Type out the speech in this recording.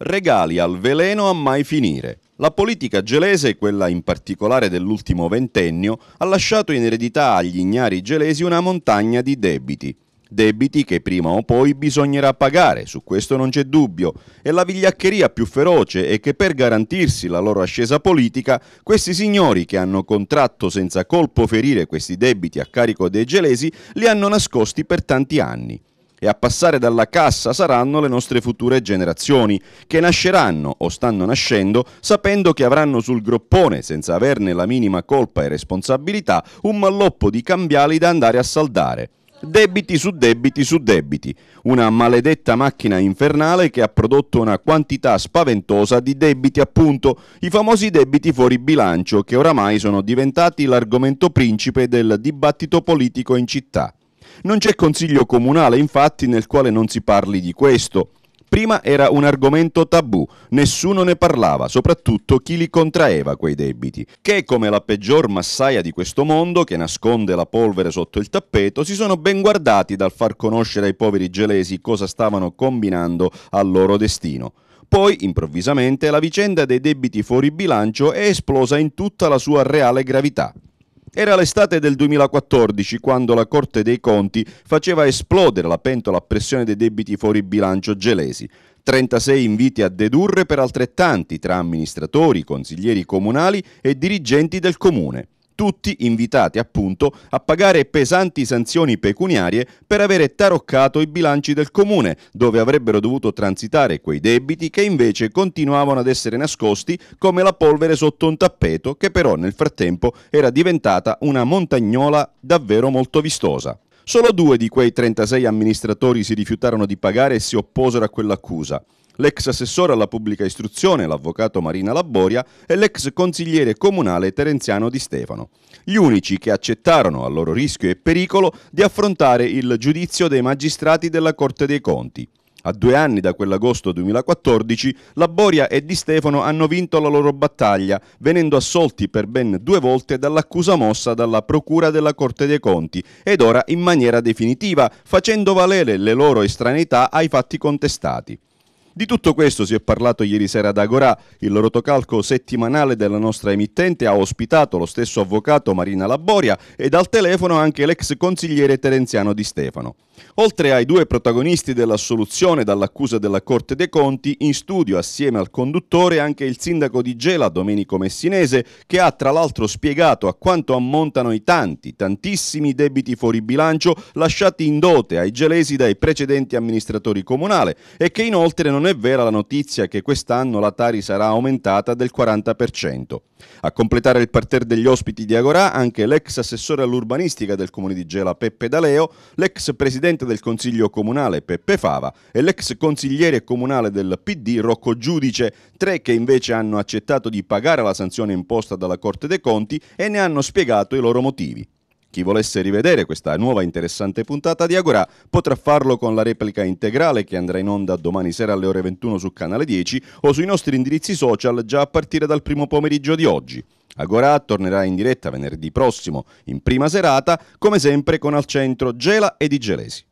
Regali al veleno a mai finire. La politica gelese, quella in particolare dell'ultimo ventennio, ha lasciato in eredità agli ignari gelesi una montagna di debiti. Debiti che prima o poi bisognerà pagare, su questo non c'è dubbio, e la vigliaccheria più feroce è che per garantirsi la loro ascesa politica, questi signori che hanno contratto senza colpo ferire questi debiti a carico dei gelesi li hanno nascosti per tanti anni e a passare dalla cassa saranno le nostre future generazioni, che nasceranno o stanno nascendo sapendo che avranno sul groppone, senza averne la minima colpa e responsabilità, un malloppo di cambiali da andare a saldare. Debiti su debiti su debiti, una maledetta macchina infernale che ha prodotto una quantità spaventosa di debiti appunto, i famosi debiti fuori bilancio che oramai sono diventati l'argomento principe del dibattito politico in città. Non c'è consiglio comunale infatti nel quale non si parli di questo. Prima era un argomento tabù, nessuno ne parlava, soprattutto chi li contraeva quei debiti, che come la peggior massaia di questo mondo, che nasconde la polvere sotto il tappeto, si sono ben guardati dal far conoscere ai poveri gelesi cosa stavano combinando al loro destino. Poi, improvvisamente, la vicenda dei debiti fuori bilancio è esplosa in tutta la sua reale gravità. Era l'estate del 2014 quando la Corte dei Conti faceva esplodere la pentola a pressione dei debiti fuori bilancio gelesi. 36 inviti a dedurre per altrettanti tra amministratori, consiglieri comunali e dirigenti del comune tutti invitati appunto a pagare pesanti sanzioni pecuniarie per avere taroccato i bilanci del comune, dove avrebbero dovuto transitare quei debiti che invece continuavano ad essere nascosti come la polvere sotto un tappeto che però nel frattempo era diventata una montagnola davvero molto vistosa. Solo due di quei 36 amministratori si rifiutarono di pagare e si opposero a quell'accusa. L'ex assessore alla pubblica istruzione, l'avvocato Marina Laboria, e l'ex consigliere comunale Terenziano Di Stefano, gli unici che accettarono, a loro rischio e pericolo, di affrontare il giudizio dei magistrati della Corte dei Conti. A due anni da quell'agosto 2014, la Boria e Di Stefano hanno vinto la loro battaglia, venendo assolti per ben due volte dall'accusa mossa dalla Procura della Corte dei Conti, ed ora in maniera definitiva, facendo valere le loro estraneità ai fatti contestati. Di tutto questo si è parlato ieri sera ad Agorà. Il rotocalco settimanale della nostra emittente ha ospitato lo stesso avvocato Marina Laboria e al telefono anche l'ex consigliere terenziano Di Stefano. Oltre ai due protagonisti dell'assoluzione dall'accusa della Corte dei Conti, in studio assieme al conduttore anche il sindaco di Gela, Domenico Messinese, che ha tra l'altro spiegato a quanto ammontano i tanti, tantissimi debiti fuori bilancio lasciati in dote ai gelesi dai precedenti amministratori comunali e che inoltre non è è vera la notizia che quest'anno la Tari sarà aumentata del 40%. A completare il parterre degli ospiti di Agorà anche l'ex assessore all'urbanistica del comune di Gela Peppe D'Aleo, l'ex presidente del consiglio comunale Peppe Fava e l'ex consigliere comunale del PD Rocco Giudice, tre che invece hanno accettato di pagare la sanzione imposta dalla Corte dei Conti e ne hanno spiegato i loro motivi. Chi volesse rivedere questa nuova interessante puntata di Agora potrà farlo con la replica integrale che andrà in onda domani sera alle ore 21 su Canale 10 o sui nostri indirizzi social già a partire dal primo pomeriggio di oggi. Agora tornerà in diretta venerdì prossimo in prima serata, come sempre con al centro Gela e Di Gelesi.